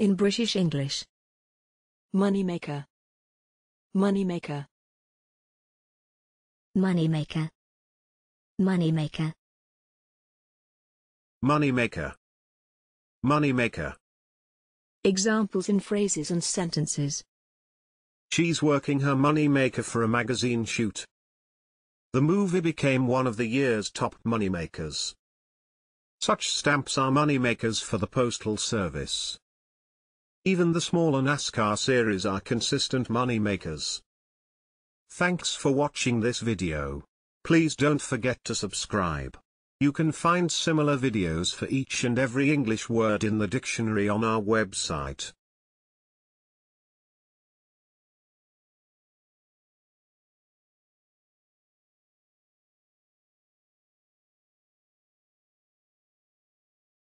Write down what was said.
in British English. Moneymaker. Moneymaker. Moneymaker. Moneymaker. Moneymaker. Moneymaker. Examples in phrases and sentences. She's working her moneymaker for a magazine shoot. The movie became one of the year's top moneymakers. Such stamps are moneymakers for the postal service. Even the smaller NASCAR series are consistent money makers. Thanks for watching this video. Please don't forget to subscribe. You can find similar videos for each and every English word in the dictionary on our website.